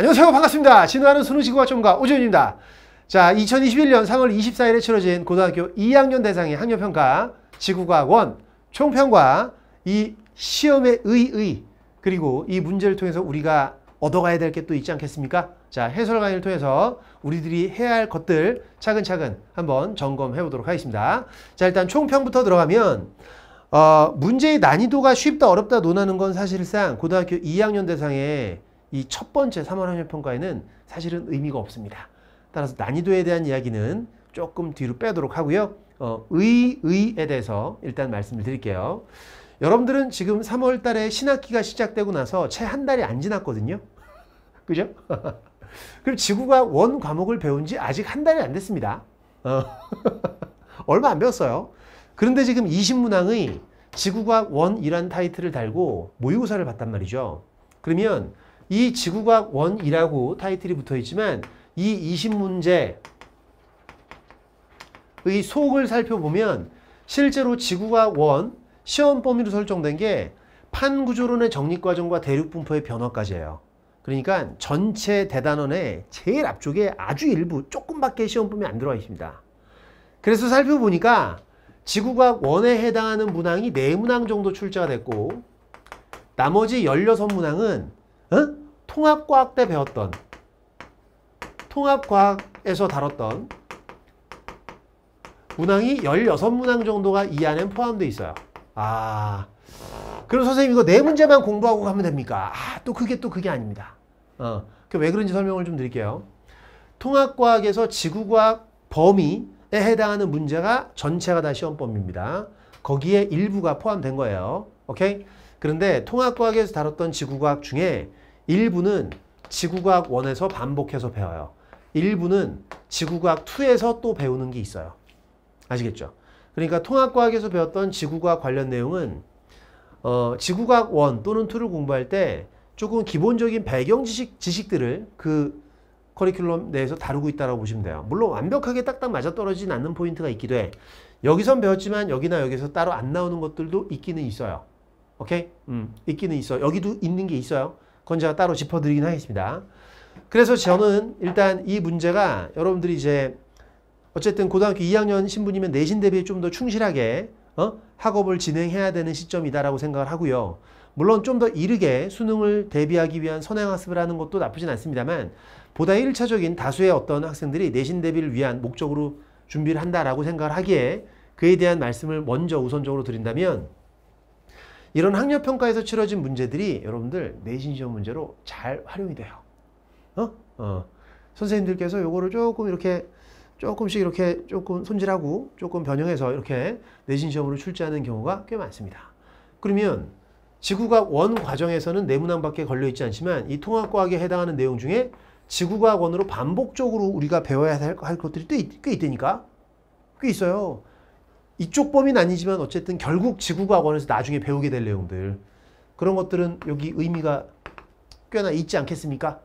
안녕하세요. 반갑습니다. 진화하는 수능시구과 전과 오지훈입니다. 자, 2021년 3월 24일에 치러진 고등학교 2학년 대상의 학력평가, 지구과학원, 총평과 이 시험의 의의, 그리고 이 문제를 통해서 우리가 얻어가야 될 게 또 있지 않겠습니까? 자, 해설 강의를 통해서 우리들이 해야 할 것들 차근차근 한번 점검해 보도록 하겠습니다. 자, 일단 총평부터 들어가면 어, 문제의 난이도가 쉽다 어렵다 논하는 건 사실상 고등학교 2학년 대상의 이첫 번째 3월 환율 평가에는 사실은 의미가 없습니다. 따라서 난이도에 대한 이야기는 조금 뒤로 빼도록 하고요. 어, 의, 의에 대해서 일단 말씀을 드릴게요. 여러분들은 지금 3월 달에 신학기가 시작되고 나서 채 한 달이 안 지났거든요. 그죠? 그럼 지구가 원 과목을 배운 지 아직 한 달이 안 됐습니다. 어. 얼마 안 배웠어요. 그런데 지금 2 0문항의 지구과원이란 타이틀을 달고 모의고사를 봤단 말이죠. 그러면 이 지구과학 1이라고 타이틀이 붙어 있지만 이 20문제의 속을 살펴보면 실제로 지구과학 1 시험 범위로 설정된 게 판구조론의 정립과정과 대륙분포의 변화까지예요. 그러니까 전체 대단원의 제일 앞쪽에 아주 일부 조금밖에 시험 범위 안 들어와 있습니다. 그래서 살펴보니까 지구과학 1에 해당하는 문항이 4문항 정도 출제가 됐고 나머지 16문항은 어? 통합과학 때 배웠던 통합과학에서 다뤘던 문항이 16문항 정도가 이 안에 포함되어 있어요. 아, 그럼 선생님 이거 네 문제만 공부하고 가면 됩니까? 아, 또 그게 또 그게 아닙니다. 어, 그 왜 그런지 설명을 좀 드릴게요. 통합과학에서 지구과학 범위에 해당하는 문제가 전체가 다 시험범위입니다. 거기에 일부가 포함된 거예요. 오케이? 그런데 통합과학에서 다뤘던 지구과학 중에 일부는 지구과학 1에서 반복해서 배워요. 일부는 지구과학 2에서 또 배우는 게 있어요. 아시겠죠? 그러니까 통합과학에서 배웠던 지구과학 관련 내용은 어, 지구과학 1 또는 2를 공부할 때 조금 기본적인 배경 지식, 지식들을 그 커리큘럼 내에서 다루고 있다고 보시면 돼요. 물론 완벽하게 딱딱 맞아떨어지진 않는 포인트가 있기도 해. 여기선 배웠지만 여기나 여기서 따로 안 나오는 것들도 있기는 있어요. 오케이? 음, 있기는 있어. 여기도 있는 게 있어요. 그건 제가 따로 짚어드리긴 하겠습니다. 그래서 저는 일단 이 문제가 여러분들이 이제 어쨌든 고등학교 2학년 신분이면 내신 대비좀더 충실하게 어? 학업을 진행해야 되는 시점이다라고 생각을 하고요. 물론 좀 더 이르게 수능을 대비하기 위한 선행학습을 하는 것도 나쁘진 않습니다만 보다 1차적인 다수의 어떤 학생들이 내신 대비를 위한 목적으로 준비를 한다라고 생각을 하기에 그에 대한 말씀을 먼저 우선적으로 드린다면 이런 학력 평가에서 치러진 문제들이 여러분들 내신 시험 문제로 잘 활용이 돼요. 어? 어. 선생님들께서 요거를 조금 이렇게 조금씩 이렇게 조금 손질하고 조금 변형해서 이렇게 내신 시험으로 출제하는 경우가 꽤 많습니다. 그러면 지구과학 과정에서는 내문항밖에 걸려있지 않지만 이 통합과학에 해당하는 내용 중에 지구과학 1으로 반복적으로 우리가 배워야 할 것들이 꽤 있다니까 꽤 있어요. 이쪽 범위는 아니지만 어쨌든 결국 지구과학원에서 나중에 배우게 될 내용들 그런 것들은 여기 의미가 꽤나 있지 않겠습니까?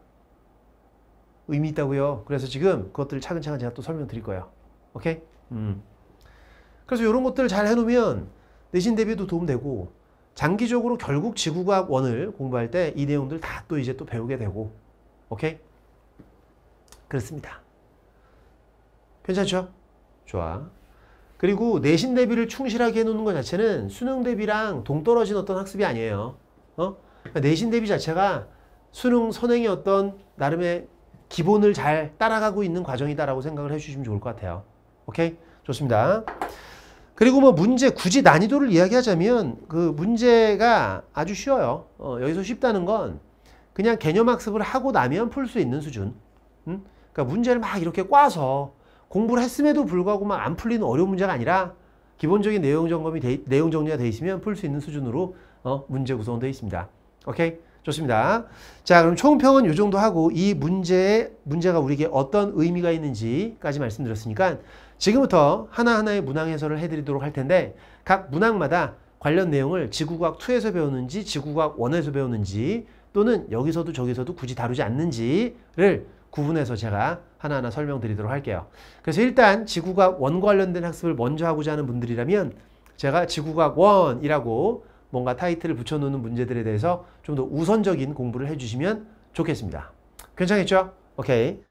의미 있다고요. 그래서 지금 그것들을 차근차근 제가 또 설명드릴 거예요. 오케이? 음. 그래서 이런 것들을 잘 해놓으면 내신 대비도 도움되고 장기적으로 결국 지구과학 원을 공부할 때 이 내용들 다 또 이제 또 배우게 되고 오케이? 그렇습니다. 괜찮죠? 좋아. 그리고 내신 대비를 충실하게 해놓는 것 자체는 수능 대비랑 동떨어진 어떤 학습이 아니에요. 어? 그러니까 내신 대비 자체가 수능 선행의 어떤 나름의 기본을 잘 따라가고 있는 과정이다라고 생각을 해주시면 좋을 것 같아요. 오케이? 좋습니다. 그리고 뭐 문제 굳이 난이도를 이야기하자면 그 문제가 아주 쉬워요. 어, 여기서 쉽다는 건 그냥 개념 학습을 하고 나면 풀 수 있는 수준. 음? 그러니까 문제를 막 이렇게 꽈서 공부를 했음에도 불구하고 막 안 풀리는 어려운 문제가 아니라 기본적인 내용 점검이 돼, 내용 정리가 돼 있으면 풀 수 있는 수준으로 어, 문제 구성되어 있습니다. 오케이? 좋습니다. 자, 그럼 총평은 이 정도 하고 이 문제의 문제가 우리에게 어떤 의미가 있는지까지 말씀드렸으니까 지금부터 하나하나의 문항 해설을 해드리도록 할 텐데 각 문항마다 관련 내용을 지구과학 2에서 배우는지 지구과학 1에서 배우는지 또는 여기서도 저기서도 굳이 다루지 않는지를 구분해서 제가 하나하나 설명드리도록 할게요. 그래서 일단 지구과학 1 관련된 학습을 먼저 하고자 하는 분들이라면 제가 지구과학 1이라고 뭔가 타이틀을 붙여놓는 문제들에 대해서 좀 더 우선적인 공부를 해주시면 좋겠습니다. 괜찮겠죠? 오케이.